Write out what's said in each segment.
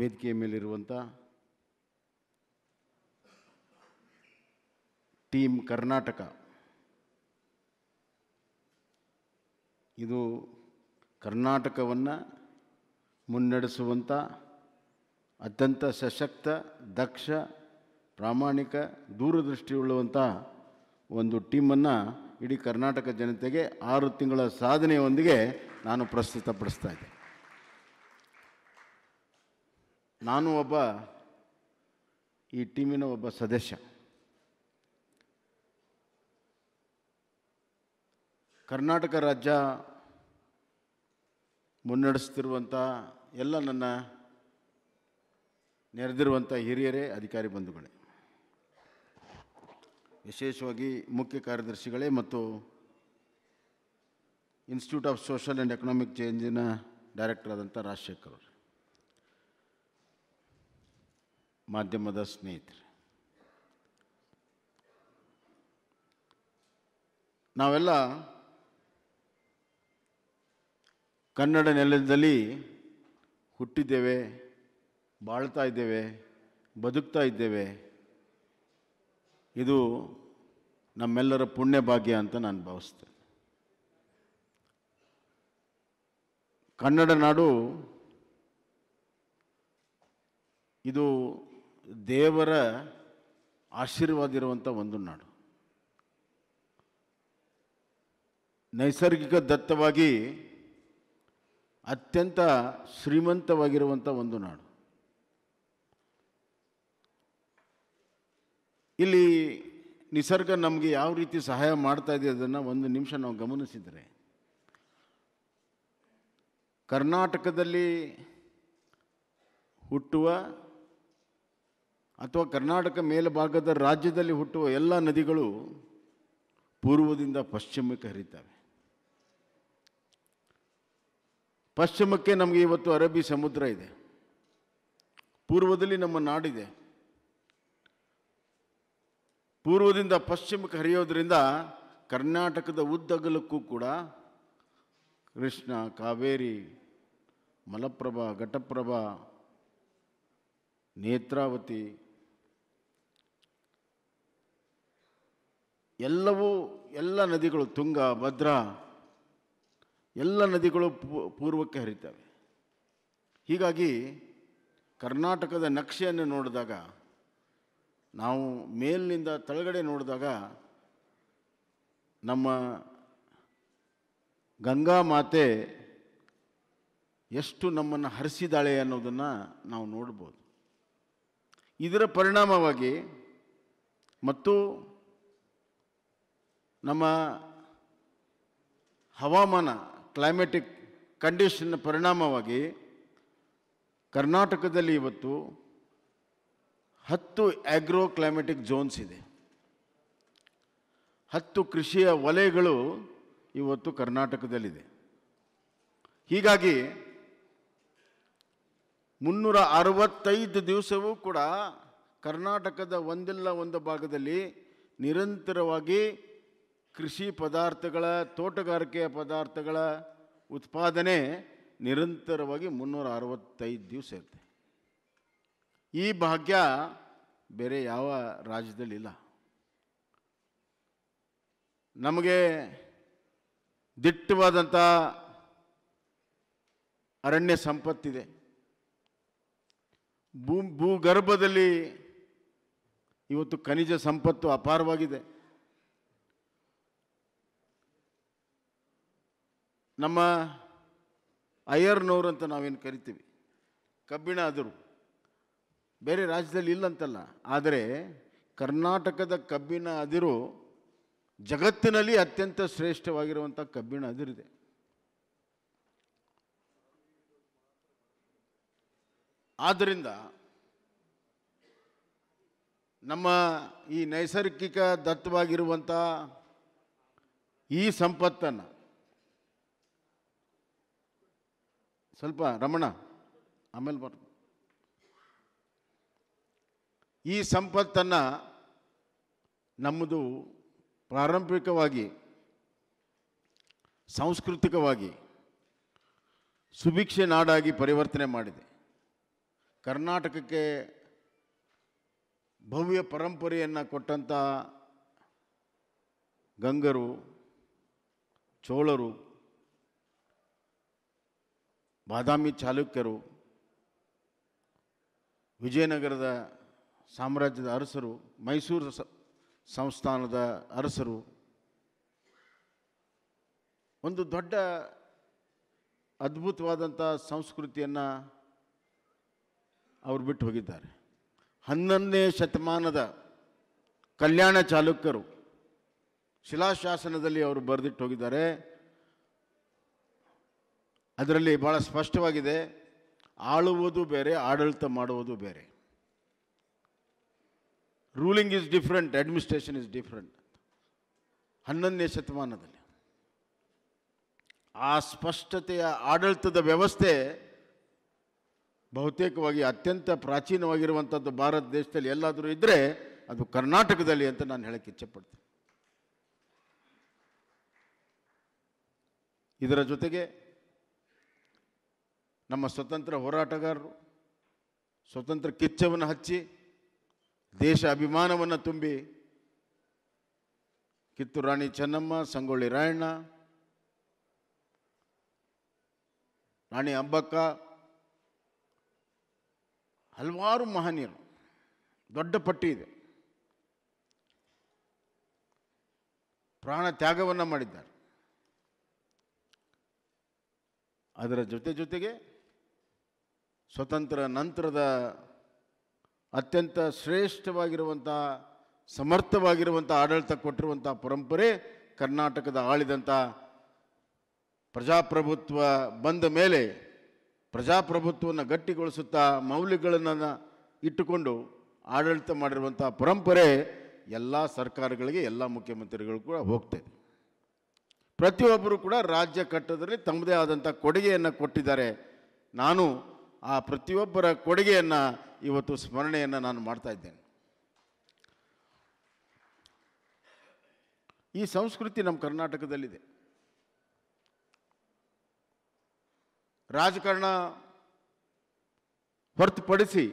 ವೇದಿಕೆಯ ಮೇಲಿರುವಂಥ ಟೀಮ್ ಕರ್ನಾಟಕ ಇದು ಕರ್ನಾಟಕವನ್ನು ಮುನ್ನಡೆಸುವಂಥ ಅತ್ಯಂತ ಸಶಕ್ತ ದಕ್ಷ ಪ್ರಾಮಾಣಿಕ ದೂರದೃಷ್ಟಿಯುಳ್ಳುವಂಥ ಒಂದು ಟೀಮನ್ನು ಇಡೀ ಕರ್ನಾಟಕ ಜನತೆಗೆ ಆರು ತಿಂಗಳ ಸಾಧನೆಯೊಂದಿಗೆ ನಾನು ಪ್ರಸ್ತುತಪಡಿಸ್ತಾ ಇದ್ದೆ ನಾನು ಒಬ್ಬ ಈ ಟೀಮಿನ ಒಬ್ಬ ಸದಸ್ಯ ಕರ್ನಾಟಕ ರಾಜ್ಯ ಮುನ್ನಡೆಸ್ತಿರುವಂಥ ಎಲ್ಲ ನನ್ನ ನೆರೆದಿರುವಂಥ ಹಿರಿಯರೇ ಅಧಿಕಾರಿ ಬಂಧುಗಳೇ ವಿಶೇಷವಾಗಿ ಮುಖ್ಯ ಕಾರ್ಯದರ್ಶಿಗಳೇ ಮತ್ತು institute of social and economic ಚೇಂಜಿನ ಡೈರೆಕ್ಟರ್ ಆದಂಥ ರಾಜಶೇಖರ್ ಅವರು ಮಾಧ್ಯಮದ ಸ್ನೇಹಿತರೆ ನಾವೆಲ್ಲ ಕನ್ನಡ ನೆಲದಲ್ಲಿ ಹುಟ್ಟಿದ್ದೇವೆ ಬಾಳ್ತಾ ಇದ್ದೇವೆ ಬದುಕ್ತಾ ಇದ್ದೇವೆ ಇದು ನಮ್ಮೆಲ್ಲರ ಪುಣ್ಯ ಭಾಗ್ಯ ಅಂತ ನಾನು ಭಾವಿಸ್ತೇನೆ ಕನ್ನಡ ನಾಡು ಇದು ದೇವರ ಆಶೀರ್ವಾದ ಇರುವಂಥ ಒಂದು ನಾಡು ನೈಸರ್ಗಿಕ ದತ್ತವಾಗಿ ಅತ್ಯಂತ ಶ್ರೀಮಂತವಾಗಿರುವಂಥ ಒಂದು ನಾಡು ಇಲ್ಲಿ ನಿಸರ್ಗ ನಮಗೆ ಯಾವ ರೀತಿ ಸಹಾಯ ಮಾಡ್ತಾ ಇದೆ ಅದನ್ನು ಒಂದು ನಿಮಿಷ ನಾವು ಗಮನಿಸಿದರೆ ಕರ್ನಾಟಕದಲ್ಲಿ ಹುಟ್ಟುವ ಅಥವಾ ಕರ್ನಾಟಕ ಮೇಲ್ಭಾಗದ ರಾಜ್ಯದಲ್ಲಿ ಹುಟ್ಟುವ ಎಲ್ಲ ನದಿಗಳು ಪೂರ್ವದಿಂದ ಪಶ್ಚಿಮಕ್ಕೆ ಹರಿತವೆ ಪಶ್ಚಿಮಕ್ಕೆ ನಮಗೆ ಇವತ್ತು ಅರಬ್ಬಿ ಸಮುದ್ರ ಇದೆ ಪೂರ್ವದಲ್ಲಿ ನಮ್ಮ ನಾಡಿದೆ ಪೂರ್ವದಿಂದ ಪಶ್ಚಿಮಕ್ಕೆ ಹರಿಯೋದ್ರಿಂದ ಕರ್ನಾಟಕದ ಉದ್ದಗಲಕ್ಕೂ ಕೂಡ ಕೃಷ್ಣ ಕಾವೇರಿ ಮಲಪ್ರಭಾ ಘಟಪ್ರಭಾ ನೇತ್ರಾವತಿ ಎಲ್ಲವೂ ಎಲ್ಲ ನದಿಗಳು ತುಂಗ ಭದ್ರಾ ಎಲ್ಲ ನದಿಗಳು ಪೂರ್ವಕ್ಕೆ ಹರಿತವೆ ಹೀಗಾಗಿ ಕರ್ನಾಟಕದ ನಕ್ಷೆಯನ್ನು ನೋಡಿದಾಗ ನಾವು ಮೇಲಿನಿಂದ ತಳಗಡೆ ನೋಡಿದಾಗ ನಮ್ಮ ಗಂಗಾ ಮಾತೆ ಎಷ್ಟು ನಮ್ಮನ್ನು ಹರಿಸಿದಾಳೆ ಅನ್ನೋದನ್ನು ನಾವು ನೋಡ್ಬೋದು ಇದರ ಪರಿಣಾಮವಾಗಿ ಮತ್ತು ನಮ್ಮ ಹವಾಮಾನ ಕ್ಲೈಮೆಟಿಕ್ ಕಂಡೀಷನ್ ಪರಿಣಾಮವಾಗಿ ಕರ್ನಾಟಕದಲ್ಲಿ ಇವತ್ತು ಹತ್ತು ಆಗ್ರೋ ಕ್ಲೈಮೆಟಿಕ್ ಝೋನ್ಸ್ ಇದೆ ಹತ್ತು ಕೃಷಿಯ ವಲಯಗಳು ಇವತ್ತು ಕರ್ನಾಟಕದಲ್ಲಿದೆ ಹೀಗಾಗಿ ಮುನ್ನೂರ ಅರವತ್ತೈದು ದಿವಸವೂ ಕೂಡ ಕರ್ನಾಟಕದ ಒಂದಿಲ್ಲ ಒಂದು ಭಾಗದಲ್ಲಿ ನಿರಂತರವಾಗಿ ಕೃಷಿ ಪದಾರ್ಥಗಳ ತೋಟಗಾರಿಕೆಯ ಪದಾರ್ಥಗಳ ಉತ್ಪಾದನೆ ನಿರಂತರವಾಗಿ ಮುನ್ನೂರ ಅರವತ್ತೈದು ದಿವಸ ಇರುತ್ತೆ ಈ ಭಾಗ್ಯ ಬೇರೆ ಯಾವ ರಾಜ್ಯದಲ್ಲಿಲ್ಲ ನಮಗೆ ದಿಟ್ಟವಾದಂಥ ಅರಣ್ಯ ಸಂಪತ್ತಿದೆ ಭೂ ಭೂಗರ್ಭದಲ್ಲಿ ಇವತ್ತು ಖನಿಜ ಸಂಪತ್ತು ಅಪಾರವಾಗಿದೆ ನಮ್ಮ ಅಯ್ಯರ್ನವ್ರು ಅಂತ ನಾವೇನು ಕರಿತೀವಿ ಕಬ್ಬಿಣ ಅದರು ಬೇರೆ ರಾಜ್ಯದಲ್ಲಿ ಇಲ್ಲಂತಲ್ಲ ಆದರೆ ಕರ್ನಾಟಕದ ಕಬ್ಬಿನ ಅದಿರು ಜಗತ್ತಿನಲ್ಲಿ ಅತ್ಯಂತ ಶ್ರೇಷ್ಠವಾಗಿರುವಂಥ ಕಬ್ಬಿಣ ಅದಿರಿದೆ ಆದ್ದರಿಂದ ನಮ್ಮ ಈ ನೈಸರ್ಗಿಕ ದತ್ತವಾಗಿರುವಂಥ ಈ ಸಂಪತ್ತನ್ನು ಸ್ವಲ್ಪ ರಮಣ ಆಮೇಲೆ ಬರ್ ಈ ಸಂಪತ್ತನ್ನು ನಮ್ಮದು ಪ್ರಾರಂಭಿಕವಾಗಿ ಸಾಂಸ್ಕೃತಿಕವಾಗಿ ಸುಭಿಕ್ಷೆ ನಾಡಾಗಿ ಪರಿವರ್ತನೆ ಮಾಡಿದೆ ಕರ್ನಾಟಕಕ್ಕೆ ಭವ್ಯ ಪರಂಪರೆಯನ್ನು ಕೊಟ್ಟಂಥ ಗಂಗರು ಚೋಳರು ಬಾದಾಮಿ ಚಾಲುಕ್ಯರು ವಿಜಯನಗರದ ಸಾಮ್ರಾಜ್ಯದ ಅರಸರು ಮೈಸೂರು ಸಂಸ್ಥಾನದ ಅರಸರು ಒಂದು ದೊಡ್ಡ ಅದ್ಭುತವಾದಂಥ ಸಂಸ್ಕೃತಿಯನ್ನು ಅವರು ಬಿಟ್ಟು ಹೋಗಿದ್ದಾರೆ ಹನ್ನೊಂದನೇ ಶತಮಾನದ ಕಲ್ಯಾಣ ಚಾಲುಕ್ಯರು ಶಿಲಾಶಾಸನದಲ್ಲಿ ಅವರು ಬರೆದಿಟ್ಟು ಹೋಗಿದ್ದಾರೆ ಅದರಲ್ಲಿ ಭಾಳ ಸ್ಪಷ್ಟವಾಗಿದೆ ಆಳುವುದು ಬೇರೆ ಆಡಳಿತ ಮಾಡುವುದು ಬೇರೆ ruling is different administration is different ಹನ್ನೊಂದನೇ ಶತಮಾನದಲ್ಲಿ ಆ ಸ್ಪಷ್ಟತೆಯ ಆಡಳಿತದ ವ್ಯವಸ್ಥೆ ಬಹುತೇಕವಾಗಿ ಅತ್ಯಂತ ಪ್ರಾಚೀನವಾಗಿರುವಂಥದ್ದು ಭಾರತ ದೇಶದಲ್ಲಿ ಎಲ್ಲಾದರೂ ಇದ್ದರೆ ಅದು ಕರ್ನಾಟಕದಲ್ಲಿ ಅಂತ ನಾನು ಹೇಳಕ್ಕೆ ಇಚ್ಛೆಪಡ್ತೀನಿ ಇದರ ಜೊತೆಗೆ ನಮ್ಮ ಸ್ವತಂತ್ರ ಹೋರಾಟಗಾರರು ಸ್ವತಂತ್ರ ಕಿಚ್ಚವನ್ನು ಹಚ್ಚಿ ದೇಶ ಅಭಿಮಾನವನ್ನು ತುಂಬಿ ಕಿತ್ತು ರಾಣಿ ಚೆನ್ನಮ್ಮ ಸಂಗೊಳ್ಳಿ ರಾಯಣ್ಣ ರಾಣಿ ಅಂಬಕ್ಕ ಹಲವಾರು ಮಹನೀಯರು ದೊಡ್ಡ ಪಟ್ಟಿ ಇದೆ ಪ್ರಾಣ ತ್ಯಾಗವನ್ನು ಮಾಡಿದ್ದಾರೆ ಅದರ ಜೊತೆ ಜೊತೆಗೆ ಸ್ವತಂತ್ರ ನಂತರದ ಅತ್ಯಂತ ಶ್ರೇಷ್ಠವಾಗಿರುವಂಥ ಸಮರ್ಥವಾಗಿರುವಂಥ ಆಡಳಿತ ಕೊಟ್ಟಿರುವಂಥ ಪರಂಪರೆ ಕರ್ನಾಟಕದ ಆಳಿದಂಥ ಪ್ರಜಾಪ್ರಭುತ್ವ ಬಂದ ಮೇಲೆ ಪ್ರಜಾಪ್ರಭುತ್ವವನ್ನು ಗಟ್ಟಿಗೊಳಿಸುತ್ತಾ ಮೌಲ್ಯಗಳನ್ನು ಇಟ್ಟುಕೊಂಡು ಆಡಳಿತ ಮಾಡಿರುವಂಥ ಪರಂಪರೆ ಎಲ್ಲ ಸರ್ಕಾರಗಳಿಗೆ ಎಲ್ಲ ಮುಖ್ಯಮಂತ್ರಿಗಳು ಕೂಡ ಹೋಗ್ತದೆ ಪ್ರತಿಯೊಬ್ಬರು ಕೂಡ ರಾಜ್ಯ ಕಟ್ಟದಲ್ಲಿ ತಮ್ಮದೇ ಆದಂಥ ಕೊಡುಗೆಯನ್ನು ಕೊಟ್ಟಿದ್ದಾರೆ ನಾನು ಆ ಪ್ರತಿಯೊಬ್ಬರ ಕೊಡುಗೆಯನ್ನು ಇವತ್ತು ಸ್ಮರಣೆಯನ್ನು ನಾನು ಮಾಡ್ತಾ ಇದ್ದೇನೆ ಈ ಸಂಸ್ಕೃತಿ ನಮ್ಮ ಕರ್ನಾಟಕದಲ್ಲಿದೆ ರಾಜಕಾರಣ ಹೊರತುಪಡಿಸಿ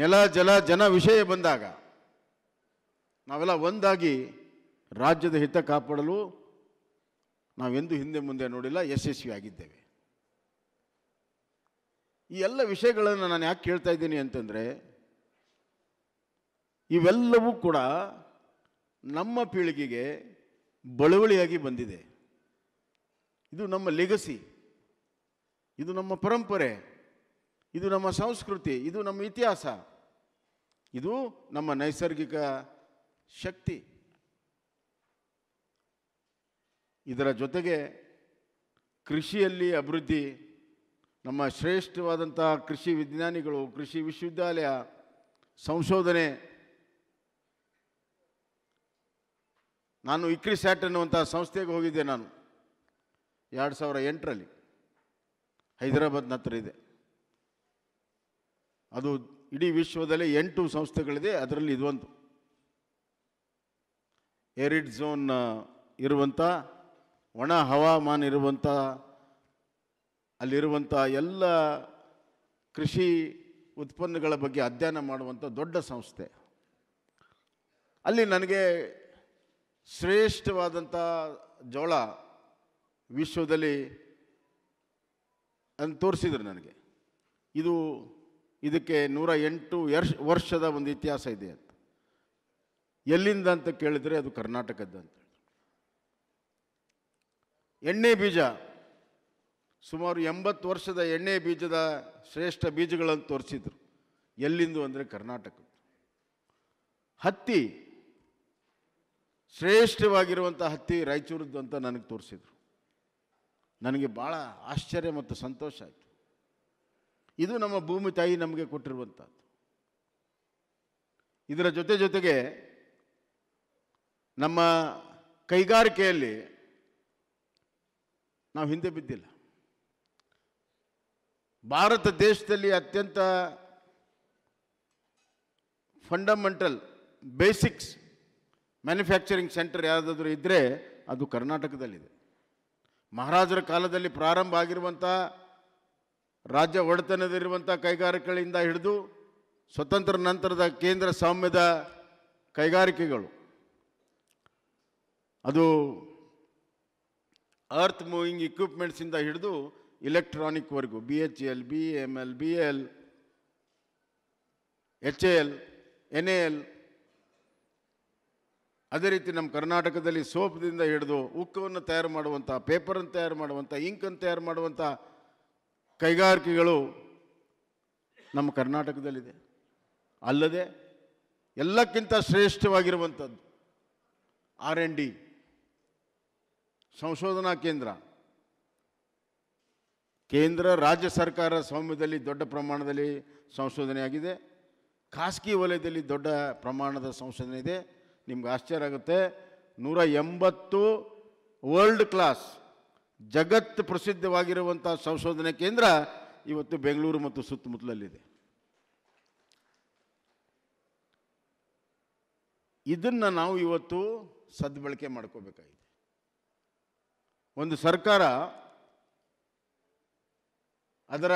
ನೆಲ ಜಲ ಜನ ವಿಷಯ ಬಂದಾಗ ನಾವೆಲ್ಲ ಒಂದಾಗಿ ರಾಜ್ಯದ ಹಿತ ಕಾಪಾಡಲು ನಾವೆಂದು ಹಿಂದೆ ಮುಂದೆ ನೋಡಿಲ್ಲ ಯಶಸ್ವಿಯಾಗಿದ್ದೇವೆ ಈ ಎಲ್ಲ ವಿಷಯಗಳನ್ನು ನಾನು ಯಾಕೆ ಕೇಳ್ತಾ ಇದ್ದೀನಿ ಅಂತಂದರೆ ಇವೆಲ್ಲವೂ ಕೂಡ ನಮ್ಮ ಪೀಳಿಗೆಗೆ ಬಳುವಳಿಯಾಗಿ ಬಂದಿದೆ ಇದು ನಮ್ಮ ಲೆಗಸಿ ಇದು ನಮ್ಮ ಪರಂಪರೆ ಇದು ನಮ್ಮ ಸಂಸ್ಕೃತಿ ಇದು ನಮ್ಮ ಇತಿಹಾಸ ಇದು ನಮ್ಮ ನೈಸರ್ಗಿಕ ಶಕ್ತಿ ಇದರ ಜೊತೆಗೆ ಕೃಷಿಯಲ್ಲಿ ಅಭಿವೃದ್ಧಿ ನಮ್ಮ ಶ್ರೇಷ್ಠವಾದಂತಹ ಕೃಷಿ ವಿಜ್ಞಾನಿಗಳು ಕೃಷಿ ವಿಶ್ವವಿದ್ಯಾಲಯ ಸಂಶೋಧನೆ ನಾನು ಸ್ಯಾಟ್ ಅನ್ನುವಂಥ ಸಂಸ್ಥೆಗೆ ಹೋಗಿದ್ದೆ ನಾನು ಎರಡು ಸಾವಿರ ಎಂಟರಲ್ಲಿ ಹೈದರಾಬಾದ್ನ ಹತ್ರ ಇದೆ ಅದು ಇಡೀ ವಿಶ್ವದಲ್ಲೇ ಎಂಟು ಸಂಸ್ಥೆಗಳಿದೆ ಅದರಲ್ಲಿ ಇದೊಂದು ಏರಿಡ್ ಝೋನ್ ಇರುವಂಥ ಒಣ ಹವಾಮಾನ ಇರುವಂಥ ಅಲ್ಲಿರುವಂಥ ಎಲ್ಲ ಕೃಷಿ ಉತ್ಪನ್ನಗಳ ಬಗ್ಗೆ ಅಧ್ಯಯನ ಮಾಡುವಂಥ ದೊಡ್ಡ ಸಂಸ್ಥೆ ಅಲ್ಲಿ ನನಗೆ ಶ್ರೇಷ್ಠವಾದಂಥ ಜೋಳ ವಿಶ್ವದಲ್ಲಿ ಅಂತ ತೋರಿಸಿದ್ರು ನನಗೆ ಇದು ಇದಕ್ಕೆ ನೂರ ಎಂಟು ಎರ್ಷ್ ವರ್ಷದ ಒಂದು ಇತಿಹಾಸ ಇದೆ ಅಂತ ಎಲ್ಲಿಂದ ಅಂತ ಕೇಳಿದರೆ ಅದು ಕರ್ನಾಟಕದ್ದು ಅಂತ ಎಣ್ಣೆ ಬೀಜ ಸುಮಾರು ಎಂಬತ್ತು ವರ್ಷದ ಎಣ್ಣೆ ಬೀಜದ ಶ್ರೇಷ್ಠ ಬೀಜಗಳನ್ನು ತೋರಿಸಿದ್ರು ಎಲ್ಲಿಂದು ಅಂದರೆ ಕರ್ನಾಟಕ ಹತ್ತಿ ಶ್ರೇಷ್ಠವಾಗಿರುವಂಥ ಹತ್ತಿ ರಾಯಚೂರದ್ದು ಅಂತ ನನಗೆ ತೋರಿಸಿದರು ನನಗೆ ಭಾಳ ಆಶ್ಚರ್ಯ ಮತ್ತು ಸಂತೋಷ ಆಯಿತು ಇದು ನಮ್ಮ ಭೂಮಿ ತಾಯಿ ನಮಗೆ ಕೊಟ್ಟಿರುವಂಥದ್ದು ಇದರ ಜೊತೆ ಜೊತೆಗೆ ನಮ್ಮ ಕೈಗಾರಿಕೆಯಲ್ಲಿ ನಾವು ಹಿಂದೆ ಬಿದ್ದಿಲ್ಲ ಭಾರತ ದೇಶದಲ್ಲಿ ಅತ್ಯಂತ ಫಂಡಮೆಂಟಲ್ ಬೇಸಿಕ್ಸ್ ಮ್ಯಾನುಫ್ಯಾಕ್ಚರಿಂಗ್ ಸೆಂಟರ್ ಯಾವುದಾದ್ರೂ ಇದ್ದರೆ ಅದು ಕರ್ನಾಟಕದಲ್ಲಿದೆ ಮಹಾರಾಜರ ಕಾಲದಲ್ಲಿ ಪ್ರಾರಂಭ ಆಗಿರುವಂಥ ರಾಜ್ಯ ಒಡೆತನದಲ್ಲಿರುವಂಥ ಕೈಗಾರಿಕೆಗಳಿಂದ ಹಿಡಿದು ಸ್ವತಂತ್ರ ನಂತರದ ಕೇಂದ್ರ ಸ್ವಾಮ್ಯದ ಕೈಗಾರಿಕೆಗಳು ಅದು ಅರ್ತ್ ಮೂವಿಂಗ್ ಇಕ್ವಿಪ್ಮೆಂಟ್ಸಿಂದ ಹಿಡಿದು ವರ್ಗು B H L B M L B L H A L N A L ಅದೇ ರೀತಿ ನಮ್ಮ ಕರ್ನಾಟಕದಲ್ಲಿ ಸೋಪ್ದಿಂದ ಹಿಡಿದು ಉಕ್ಕವನ್ನು ತಯಾರು ಮಾಡುವಂಥ ಪೇಪರನ್ನು ತಯಾರು ಮಾಡುವಂಥ ಇಂಕನ್ನು ತಯಾರು ಮಾಡುವಂಥ ಕೈಗಾರಿಕೆಗಳು ನಮ್ಮ ಕರ್ನಾಟಕದಲ್ಲಿದೆ ಅಲ್ಲದೆ ಎಲ್ಲಕ್ಕಿಂತ ಶ್ರೇಷ್ಠವಾಗಿರುವಂಥದ್ದು ಆರ್ ಎನ್ ಡಿ ಸಂಶೋಧನಾ ಕೇಂದ್ರ ಕೇಂದ್ರ ರಾಜ್ಯ ಸರ್ಕಾರ ಸ್ವಾಮ್ಯದಲ್ಲಿ ದೊಡ್ಡ ಪ್ರಮಾಣದಲ್ಲಿ ಸಂಶೋಧನೆ ಆಗಿದೆ ಖಾಸಗಿ ವಲಯದಲ್ಲಿ ದೊಡ್ಡ ಪ್ರಮಾಣದ ಸಂಶೋಧನೆ ಇದೆ ನಿಮ್ಗೆ ಆಶ್ಚರ್ಯ ಆಗುತ್ತೆ ನೂರ ಎಂಬತ್ತು ವರ್ಲ್ಡ್ ಕ್ಲಾಸ್ ಜಗತ್ತು ಪ್ರಸಿದ್ಧವಾಗಿರುವಂಥ ಸಂಶೋಧನೆ ಕೇಂದ್ರ ಇವತ್ತು ಬೆಂಗಳೂರು ಮತ್ತು ಸುತ್ತಮುತ್ತಲಲ್ಲಿದೆ ಇದನ್ನು ನಾವು ಇವತ್ತು ಸದ್ಬಳಕೆ ಮಾಡ್ಕೋಬೇಕಾಗಿದೆ ಒಂದು ಸರ್ಕಾರ ಅದರ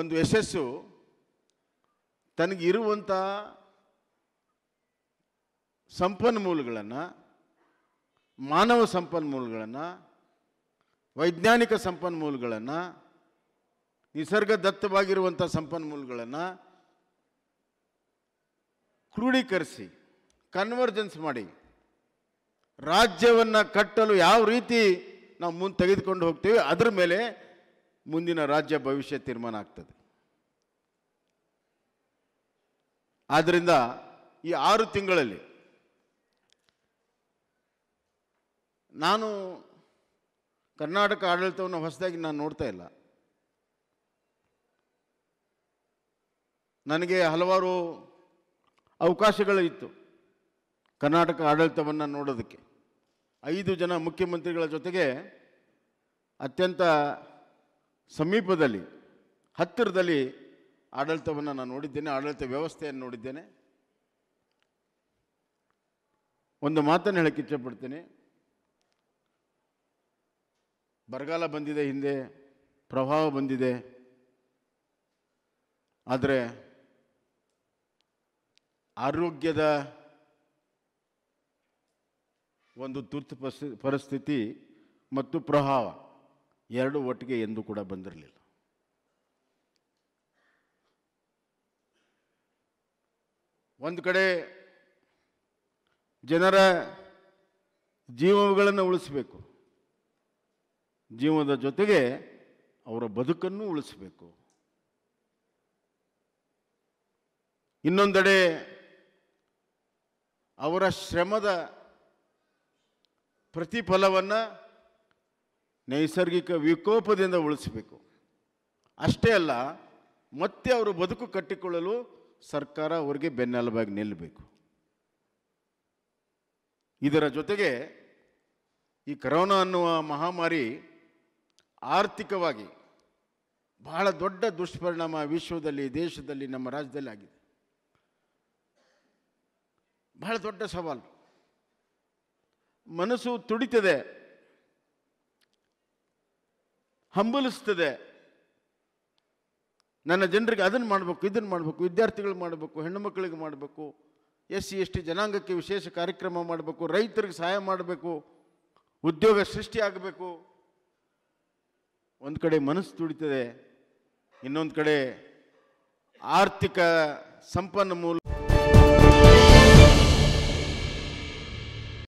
ಒಂದು ಯಶಸ್ಸು ತನಗಿರುವಂಥ ಸಂಪನ್ಮೂಲಗಳನ್ನು ಮಾನವ ಸಂಪನ್ಮೂಲಗಳನ್ನು ವೈಜ್ಞಾನಿಕ ಸಂಪನ್ಮೂಲಗಳನ್ನು ನಿಸರ್ಗದತ್ತವಾಗಿರುವಂಥ ಸಂಪನ್ಮೂಲಗಳನ್ನು ಕ್ರೋಢೀಕರಿಸಿ ಕನ್ವರ್ಜೆನ್ಸ್ ಮಾಡಿ ರಾಜ್ಯವನ್ನು ಕಟ್ಟಲು ಯಾವ ರೀತಿ ನಾವು ಮುಂದೆ ತೆಗೆದುಕೊಂಡು ಹೋಗ್ತೀವಿ ಅದರ ಮೇಲೆ ಮುಂದಿನ ರಾಜ್ಯ ಭವಿಷ್ಯ ತೀರ್ಮಾನ ಆಗ್ತದೆ ಆದ್ದರಿಂದ ಈ ಆರು ತಿಂಗಳಲ್ಲಿ ನಾನು ಕರ್ನಾಟಕ ಆಡಳಿತವನ್ನು ಹೊಸದಾಗಿ ನಾನು ನೋಡ್ತಾ ಇಲ್ಲ ನನಗೆ ಹಲವಾರು ಅವಕಾಶಗಳು ಇತ್ತು ಕರ್ನಾಟಕ ಆಡಳಿತವನ್ನು ನೋಡೋದಕ್ಕೆ ಐದು ಜನ ಮುಖ್ಯಮಂತ್ರಿಗಳ ಜೊತೆಗೆ ಅತ್ಯಂತ ಸಮೀಪದಲ್ಲಿ ಹತ್ತಿರದಲ್ಲಿ ಆಡಳಿತವನ್ನು ನಾನು ನೋಡಿದ್ದೇನೆ ಆಡಳಿತ ವ್ಯವಸ್ಥೆಯನ್ನು ನೋಡಿದ್ದೇನೆ ಒಂದು ಮಾತನ್ನು ಹೇಳಕ್ಕೆ ಇಚ್ಛೆಪಡ್ತೀನಿ ಬರಗಾಲ ಬಂದಿದೆ ಹಿಂದೆ ಪ್ರಭಾವ ಬಂದಿದೆ ಆದರೆ ಆರೋಗ್ಯದ ಒಂದು ತುರ್ತು ಪರಿಸ್ಥಿತಿ ಮತ್ತು ಪ್ರಭಾವ ಎರಡು ಒಟ್ಟಿಗೆ ಎಂದು ಕೂಡ ಬಂದಿರಲಿಲ್ಲ ಒಂದು ಕಡೆ ಜನರ ಜೀವಗಳನ್ನು ಉಳಿಸಬೇಕು ಜೀವನದ ಜೊತೆಗೆ ಅವರ ಬದುಕನ್ನು ಉಳಿಸಬೇಕು ಇನ್ನೊಂದೆಡೆ ಅವರ ಶ್ರಮದ ಪ್ರತಿಫಲವನ್ನು ನೈಸರ್ಗಿಕ ವಿಕೋಪದಿಂದ ಉಳಿಸಬೇಕು ಅಷ್ಟೇ ಅಲ್ಲ ಮತ್ತೆ ಅವರು ಬದುಕು ಕಟ್ಟಿಕೊಳ್ಳಲು ಸರ್ಕಾರ ಅವರಿಗೆ ಬೆನ್ನೆಲುಬಾಗಿ ನಿಲ್ಲಬೇಕು ಇದರ ಜೊತೆಗೆ ಈ ಕರೋನಾ ಅನ್ನುವ ಮಹಾಮಾರಿ ಆರ್ಥಿಕವಾಗಿ ಬಹಳ ದೊಡ್ಡ ದುಷ್ಪರಿಣಾಮ ವಿಶ್ವದಲ್ಲಿ ದೇಶದಲ್ಲಿ ನಮ್ಮ ರಾಜ್ಯದಲ್ಲಿ ಆಗಿದೆ ಬಹಳ ದೊಡ್ಡ ಸವಾಲು ಮನಸ್ಸು ತುಡಿತದೆ ಹಂಬಲಿಸ್ತದೆ ನನ್ನ ಜನರಿಗೆ ಅದನ್ನು ಮಾಡಬೇಕು ಇದನ್ನು ಮಾಡಬೇಕು ವಿದ್ಯಾರ್ಥಿಗಳು ಮಾಡಬೇಕು ಹೆಣ್ಣು ಮಕ್ಕಳಿಗೆ ಮಾಡಬೇಕು ಎಸ್ ಸಿ ಎಸ್ ಟಿ ಜನಾಂಗಕ್ಕೆ ವಿಶೇಷ ಕಾರ್ಯಕ್ರಮ ಮಾಡಬೇಕು ರೈತರಿಗೆ ಸಹಾಯ ಮಾಡಬೇಕು ಉದ್ಯೋಗ ಸೃಷ್ಟಿಯಾಗಬೇಕು ಒಂದು ಕಡೆ ಮನಸ್ಸು ತುಡಿತದೆ ಇನ್ನೊಂದು ಕಡೆ ಆರ್ಥಿಕ ಸಂಪನ್ಮೂಲ